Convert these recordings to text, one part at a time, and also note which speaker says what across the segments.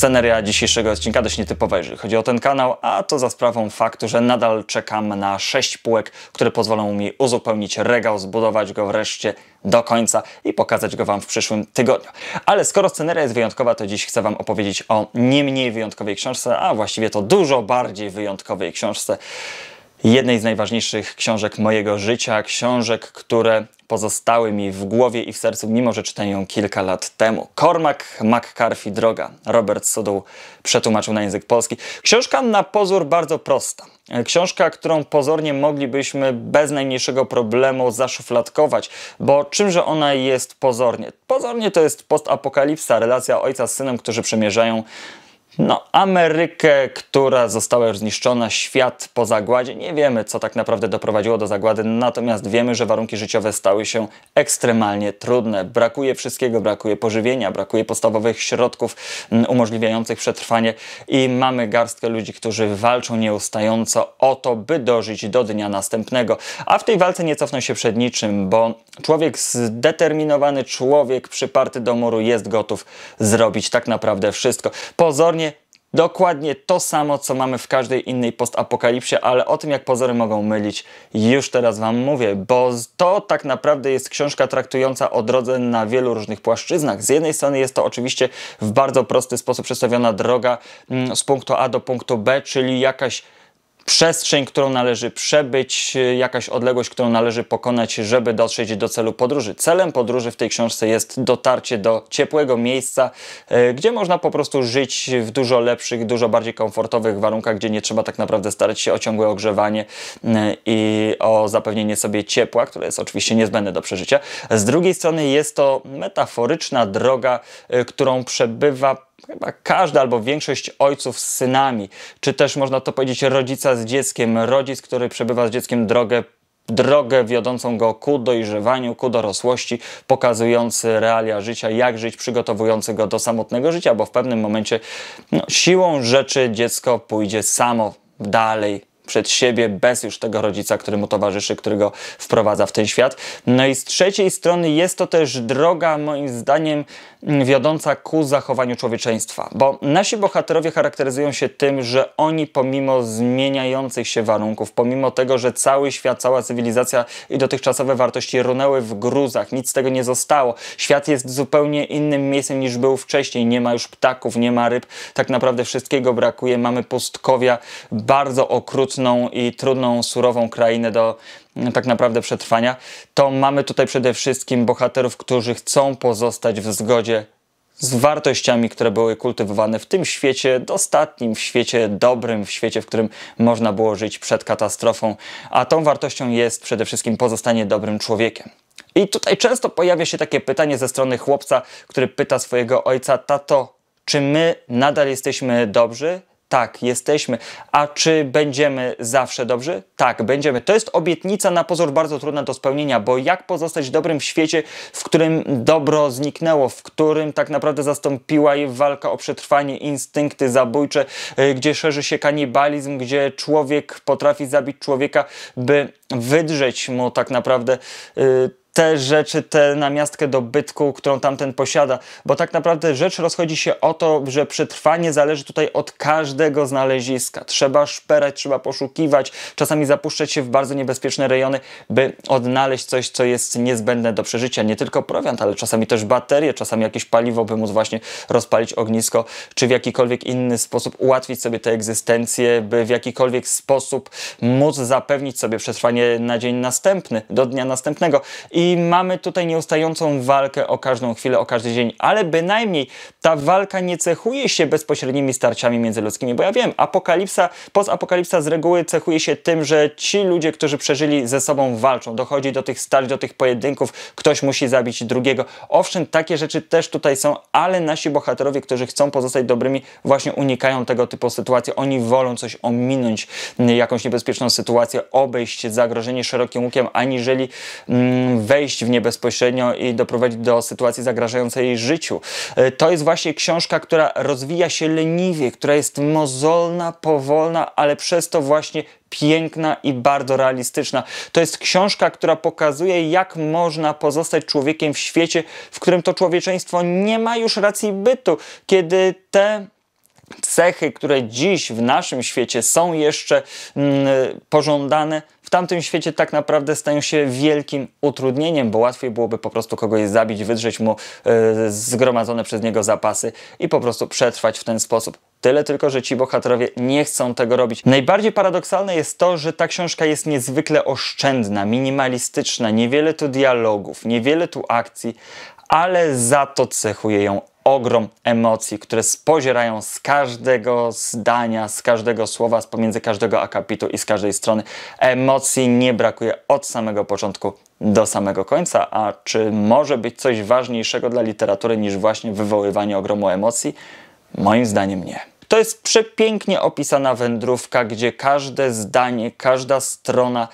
Speaker 1: Sceneria dzisiejszego odcinka dość nietypowa, jeżeli chodzi o ten kanał, a to za sprawą faktu, że nadal czekam na 6 półek, które pozwolą mi uzupełnić regał, zbudować go wreszcie do końca i pokazać go Wam w przyszłym tygodniu. Ale skoro sceneria jest wyjątkowa, to dziś chcę Wam opowiedzieć o nie mniej wyjątkowej książce, a właściwie to dużo bardziej wyjątkowej książce jednej z najważniejszych książek mojego życia, książek, które pozostały mi w głowie i w sercu, mimo że czytałem ją kilka lat temu. Cormac McCarthy Droga. Robert Sudoł przetłumaczył na język polski. Książka na pozór bardzo prosta. Książka, którą pozornie moglibyśmy bez najmniejszego problemu zaszufladkować, bo czymże ona jest pozornie? Pozornie to jest postapokalipsa, relacja ojca z synem, którzy przemierzają no, Amerykę, która została już zniszczona, świat po zagładzie. Nie wiemy, co tak naprawdę doprowadziło do zagłady, natomiast wiemy, że warunki życiowe stały się ekstremalnie trudne. Brakuje wszystkiego, brakuje pożywienia, brakuje podstawowych środków mm, umożliwiających przetrwanie i mamy garstkę ludzi, którzy walczą nieustająco o to, by dożyć do dnia następnego. A w tej walce nie cofną się przed niczym, bo człowiek zdeterminowany, człowiek przyparty do muru jest gotów zrobić tak naprawdę wszystko. Pozornie Dokładnie to samo, co mamy w każdej innej postapokalipsie, ale o tym, jak pozory mogą mylić, już teraz Wam mówię, bo to tak naprawdę jest książka traktująca o drodze na wielu różnych płaszczyznach. Z jednej strony jest to oczywiście w bardzo prosty sposób przedstawiona droga mm, z punktu A do punktu B, czyli jakaś przestrzeń, którą należy przebyć, y, jakaś odległość, którą należy pokonać, żeby dotrzeć do celu podróży. Celem podróży w tej książce jest dotarcie do ciepłego miejsca, y, gdzie można po prostu żyć w dużo lepszych, dużo bardziej komfortowych warunkach, gdzie nie trzeba tak naprawdę starać się o ciągłe ogrzewanie y, i o zapewnienie sobie ciepła, które jest oczywiście niezbędne do przeżycia. Z drugiej strony jest to metaforyczna droga, którą przebywa chyba każdy albo większość ojców z synami, czy też można to powiedzieć rodzica z dzieckiem, rodzic, który przebywa z dzieckiem drogę drogę wiodącą go ku dojrzewaniu, ku dorosłości, pokazujący realia życia, jak żyć, przygotowujący go do samotnego życia, bo w pewnym momencie no, siłą rzeczy dziecko pójdzie samo dalej przed siebie, bez już tego rodzica, który mu towarzyszy, który go wprowadza w ten świat. No i z trzeciej strony jest to też droga, moim zdaniem, wiodąca ku zachowaniu człowieczeństwa. Bo nasi bohaterowie charakteryzują się tym, że oni pomimo zmieniających się warunków, pomimo tego, że cały świat, cała cywilizacja i dotychczasowe wartości runęły w gruzach, nic z tego nie zostało. Świat jest zupełnie innym miejscem niż był wcześniej. Nie ma już ptaków, nie ma ryb, tak naprawdę wszystkiego brakuje. Mamy pustkowia, bardzo okrutną i trudną, surową krainę do tak naprawdę przetrwania, to mamy tutaj przede wszystkim bohaterów, którzy chcą pozostać w zgodzie z wartościami, które były kultywowane w tym świecie dostatnim, w świecie dobrym, w świecie, w którym można było żyć przed katastrofą, a tą wartością jest przede wszystkim pozostanie dobrym człowiekiem. I tutaj często pojawia się takie pytanie ze strony chłopca, który pyta swojego ojca: Tato, czy my nadal jesteśmy dobrzy? Tak, jesteśmy. A czy będziemy zawsze dobrzy? Tak, będziemy. To jest obietnica na pozór bardzo trudna do spełnienia, bo jak pozostać dobrym w świecie, w którym dobro zniknęło, w którym tak naprawdę zastąpiła je walka o przetrwanie, instynkty zabójcze, y, gdzie szerzy się kanibalizm, gdzie człowiek potrafi zabić człowieka, by wydrzeć mu tak naprawdę. Yy, te rzeczy, tę namiastkę dobytku, którą tamten posiada, bo tak naprawdę rzecz rozchodzi się o to, że przetrwanie zależy tutaj od każdego znaleziska. Trzeba szperać, trzeba poszukiwać, czasami zapuszczać się w bardzo niebezpieczne rejony, by odnaleźć coś, co jest niezbędne do przeżycia. Nie tylko prowiant, ale czasami też baterie, czasami jakieś paliwo, by móc właśnie rozpalić ognisko, czy w jakikolwiek inny sposób ułatwić sobie tę egzystencję, by w jakikolwiek sposób móc zapewnić sobie przetrwanie na dzień następny, do dnia następnego i mamy tutaj nieustającą walkę o każdą chwilę, o każdy dzień, ale bynajmniej ta walka nie cechuje się bezpośrednimi starciami międzyludzkimi, bo ja wiem, apokalipsa, postapokalipsa z reguły cechuje się tym, że ci ludzie, którzy przeżyli ze sobą walczą, dochodzi do tych starć, do tych pojedynków, ktoś musi zabić drugiego. Owszem, takie rzeczy też tutaj są, ale nasi bohaterowie, którzy chcą pozostać dobrymi, właśnie unikają tego typu sytuacji. Oni wolą coś ominąć, jakąś niebezpieczną sytuację, obejść zagrożenie szerokim łukiem, aniżeli mm, wejść w nie bezpośrednio i doprowadzić do sytuacji zagrażającej jej życiu. E, to jest właśnie książka, która rozwija się leniwie, która jest mozolna, powolna, ale przez to właśnie piękna i bardzo realistyczna. To jest książka, która pokazuje, jak można pozostać człowiekiem w świecie, w którym to człowieczeństwo nie ma już racji bytu, kiedy te cechy, które dziś w naszym świecie są jeszcze mm, pożądane, w tamtym świecie tak naprawdę stają się wielkim utrudnieniem, bo łatwiej byłoby po prostu kogoś zabić, wydrzeć mu e, zgromadzone przez niego zapasy i po prostu przetrwać w ten sposób. Tyle tylko, że ci bohaterowie nie chcą tego robić. Najbardziej paradoksalne jest to, że ta książka jest niezwykle oszczędna, minimalistyczna, niewiele tu dialogów, niewiele tu akcji, ale za to cechuje ją ogrom emocji, które spozierają z każdego zdania, z każdego słowa, z pomiędzy każdego akapitu i z każdej strony. Emocji nie brakuje od samego początku do samego końca, a czy może być coś ważniejszego dla literatury niż właśnie wywoływanie ogromu emocji? Moim zdaniem nie. To jest przepięknie opisana wędrówka, gdzie każde zdanie, każda strona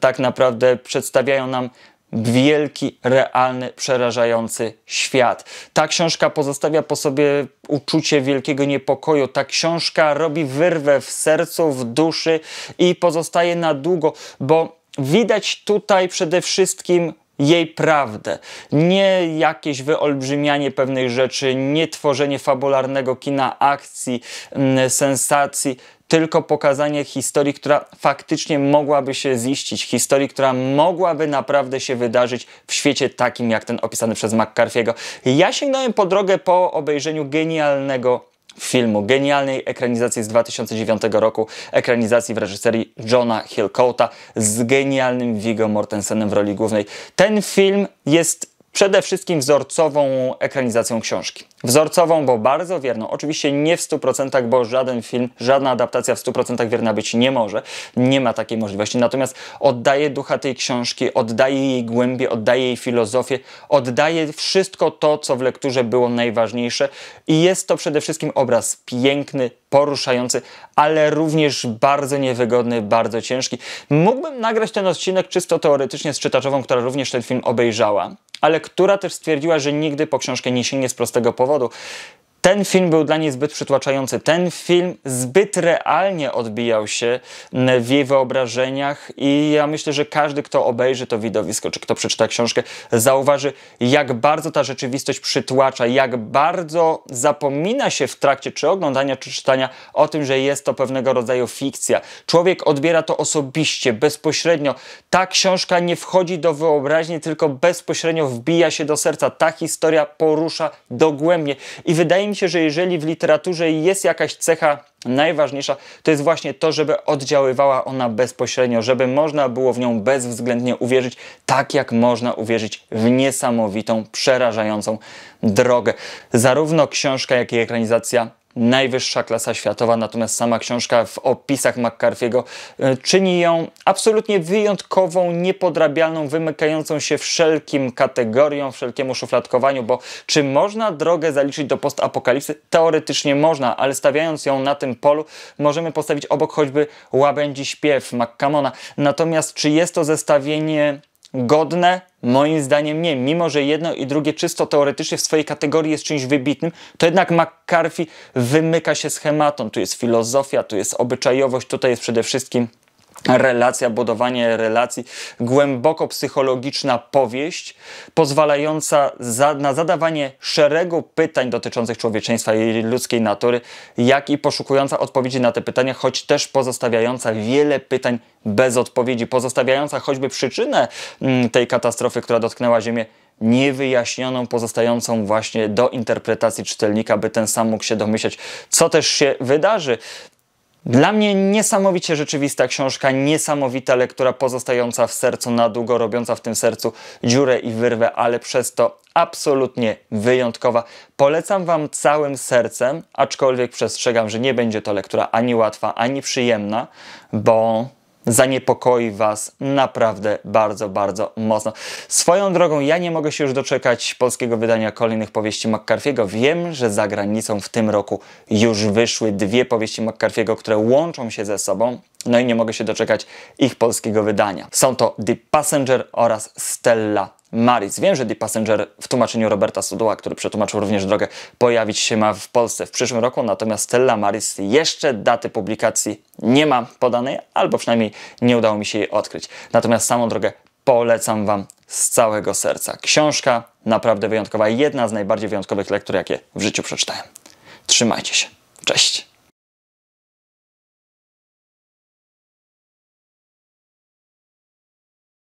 Speaker 1: tak naprawdę przedstawiają nam wielki, realny, przerażający świat. Ta książka pozostawia po sobie uczucie wielkiego niepokoju. Ta książka robi wyrwę w sercu, w duszy i pozostaje na długo, bo widać tutaj przede wszystkim jej prawdę. Nie jakieś wyolbrzymianie pewnych rzeczy, nie tworzenie fabularnego kina akcji, mm, sensacji, tylko pokazanie historii, która faktycznie mogłaby się ziścić, historii, która mogłaby naprawdę się wydarzyć w świecie takim jak ten opisany przez McCarthy'ego. Ja sięgnąłem po drogę po obejrzeniu genialnego filmu, genialnej ekranizacji z 2009 roku, ekranizacji w reżyserii Johna Hillcoata z genialnym Viggo Mortensenem w roli głównej. Ten film jest przede wszystkim wzorcową ekranizacją książki. Wzorcową, bo bardzo wierną. Oczywiście nie w 100%, bo żaden film, żadna adaptacja w 100% wierna być nie może. Nie ma takiej możliwości. Natomiast oddaje ducha tej książki, oddaje jej głębie, oddaje jej filozofię, oddaje wszystko to, co w lekturze było najważniejsze. I jest to przede wszystkim obraz piękny, poruszający, ale również bardzo niewygodny, bardzo ciężki. Mógłbym nagrać ten odcinek czysto teoretycznie z czytaczową, która również ten film obejrzała, ale która też stwierdziła, że nigdy po książkę nie sięgnie z prostego powodu. Ten film był dla niej zbyt przytłaczający. Ten film zbyt realnie odbijał się w jej wyobrażeniach i ja myślę, że każdy, kto obejrzy to widowisko, czy kto przeczyta książkę, zauważy, jak bardzo ta rzeczywistość przytłacza, jak bardzo zapomina się w trakcie czy oglądania, czy czytania o tym, że jest to pewnego rodzaju fikcja. Człowiek odbiera to osobiście, bezpośrednio. Ta książka nie wchodzi do wyobraźni, tylko bezpośrednio wbija się do serca. Ta historia porusza dogłębnie i wydaje mi się, się, że jeżeli w literaturze jest jakaś cecha najważniejsza, to jest właśnie to, żeby oddziaływała ona bezpośrednio, żeby można było w nią bezwzględnie uwierzyć, tak jak można uwierzyć w niesamowitą, przerażającą drogę. Zarówno książka, jak i ekranizacja najwyższa klasa światowa, natomiast sama książka w opisach McCarthy'ego e, czyni ją absolutnie wyjątkową, niepodrabialną, wymykającą się wszelkim kategoriom, wszelkiemu szufladkowaniu, bo czy można drogę zaliczyć do postapokalipsy? Teoretycznie można, ale stawiając ją na tym polu, możemy postawić obok choćby łabędzi śpiew McCamona. Natomiast czy jest to zestawienie godne moim zdaniem nie. Mimo, że jedno i drugie czysto teoretycznie w swojej kategorii jest czymś wybitnym, to jednak McCarthy wymyka się schematą. Tu jest filozofia, tu jest obyczajowość, tutaj jest przede wszystkim relacja, budowanie relacji, głęboko psychologiczna powieść pozwalająca za, na zadawanie szeregu pytań dotyczących człowieczeństwa i ludzkiej natury, jak i poszukująca odpowiedzi na te pytania, choć też pozostawiająca wiele pytań bez odpowiedzi, pozostawiająca choćby przyczynę m, mm, tej katastrofy, która dotknęła Ziemię niewyjaśnioną, pozostającą właśnie do interpretacji czytelnika, by ten sam mógł się domyślać, co też się wydarzy. Dla mnie niesamowicie rzeczywista książka, niesamowita lektura pozostająca w sercu na długo, robiąca w tym sercu dziurę i wyrwę, ale przez to absolutnie wyjątkowa. Polecam Wam całym sercem, aczkolwiek przestrzegam, że nie będzie to lektura ani łatwa, ani przyjemna, bo zaniepokoi Was naprawdę bardzo, bardzo mocno. Swoją drogą, ja nie mogę się już doczekać polskiego wydania kolejnych powieści McCarthy'ego. Wiem, że za granicą w tym roku już wyszły dwie powieści McCarthy'ego, które łączą się ze sobą. No i nie mogę się doczekać ich polskiego wydania. Są to The Passenger oraz Stella Maris. Wiem, że The Passenger w tłumaczeniu Roberta Sudoła, który przetłumaczył również drogę, pojawić się ma w Polsce w przyszłym roku, natomiast Stella Maris jeszcze daty publikacji nie ma podanej, albo przynajmniej nie udało mi się jej odkryć. Natomiast samą drogę polecam Wam z całego serca. Książka naprawdę wyjątkowa, jedna z najbardziej wyjątkowych lektur, jakie w życiu przeczytałem. Trzymajcie się. Cześć!